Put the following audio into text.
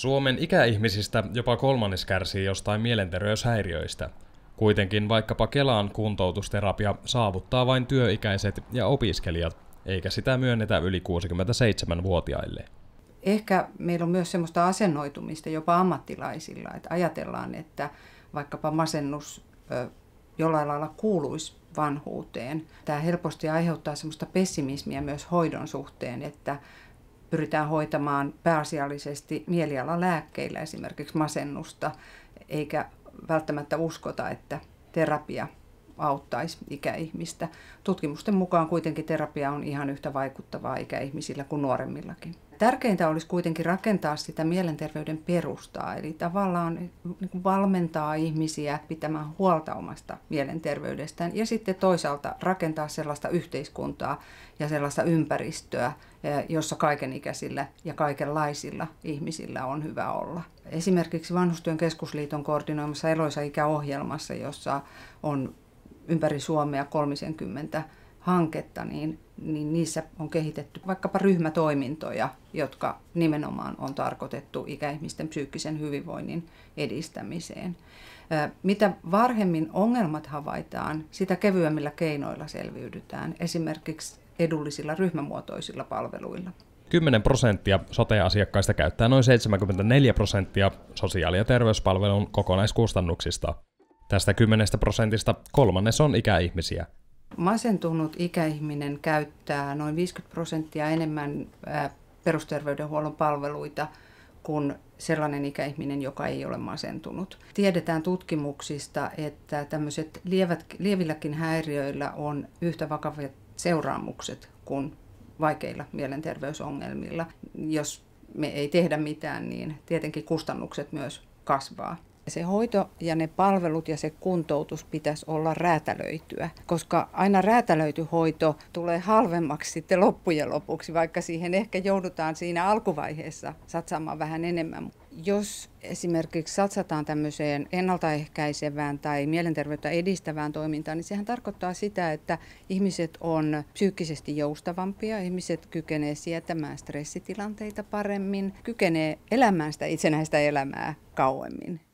Suomen ikäihmisistä jopa kolmannes kärsii jostain mielenterveyshäiriöistä. Kuitenkin vaikkapa Kelaan kuntoutusterapia saavuttaa vain työikäiset ja opiskelijat, eikä sitä myönnetä yli 67-vuotiaille. Ehkä meillä on myös sellaista asennoitumista jopa ammattilaisilla, että ajatellaan, että vaikkapa masennus jollain lailla kuuluisi vanhuuteen. Tämä helposti aiheuttaa sellaista pessimismiä myös hoidon suhteen, että pyritään hoitamaan pääasiallisesti mielialalääkkeillä esimerkiksi masennusta, eikä välttämättä uskota, että terapia auttaisi ikäihmistä. Tutkimusten mukaan kuitenkin terapia on ihan yhtä vaikuttavaa ikäihmisillä kuin nuoremmillakin. Tärkeintä olisi kuitenkin rakentaa sitä mielenterveyden perustaa, eli tavallaan niin valmentaa ihmisiä pitämään huolta omasta mielenterveydestään ja sitten toisaalta rakentaa sellaista yhteiskuntaa ja sellaista ympäristöä, eh, jossa kaikenikäisillä ja kaikenlaisilla ihmisillä on hyvä olla. Esimerkiksi Vanhustyön keskusliiton koordinoimassa Eloisa-ikäohjelmassa, jossa on ympäri Suomea 30 hanketta, niin, niin niissä on kehitetty vaikkapa ryhmätoimintoja, jotka nimenomaan on tarkoitettu ikäihmisten psyykkisen hyvinvoinnin edistämiseen. Mitä varhemmin ongelmat havaitaan, sitä kevyemmillä keinoilla selviydytään, esimerkiksi edullisilla ryhmämuotoisilla palveluilla. 10 prosenttia sote-asiakkaista käyttää noin 74 prosenttia sosiaali- ja terveyspalvelun kokonaiskustannuksista. Tästä 10 prosentista kolmannes on ikäihmisiä. Masentunut ikäihminen käyttää noin 50 prosenttia enemmän perusterveydenhuollon palveluita kuin sellainen ikäihminen, joka ei ole masentunut. Tiedetään tutkimuksista, että tämmöiset lievät, lievilläkin häiriöillä on yhtä vakavat seuraamukset kuin vaikeilla mielenterveysongelmilla. Jos me ei tehdä mitään, niin tietenkin kustannukset myös kasvaa se hoito ja ne palvelut ja se kuntoutus pitäisi olla räätälöityä, koska aina räätälöity hoito tulee halvemmaksi sitten loppujen lopuksi, vaikka siihen ehkä joudutaan siinä alkuvaiheessa satsaamaan vähän enemmän. Jos esimerkiksi satsataan tämmöiseen ennaltaehkäisevään tai mielenterveyttä edistävään toimintaan, niin sehän tarkoittaa sitä, että ihmiset on psyykkisesti joustavampia, ihmiset kykenee sietämään stressitilanteita paremmin, kykenee elämään sitä itsenäistä elämää kauemmin.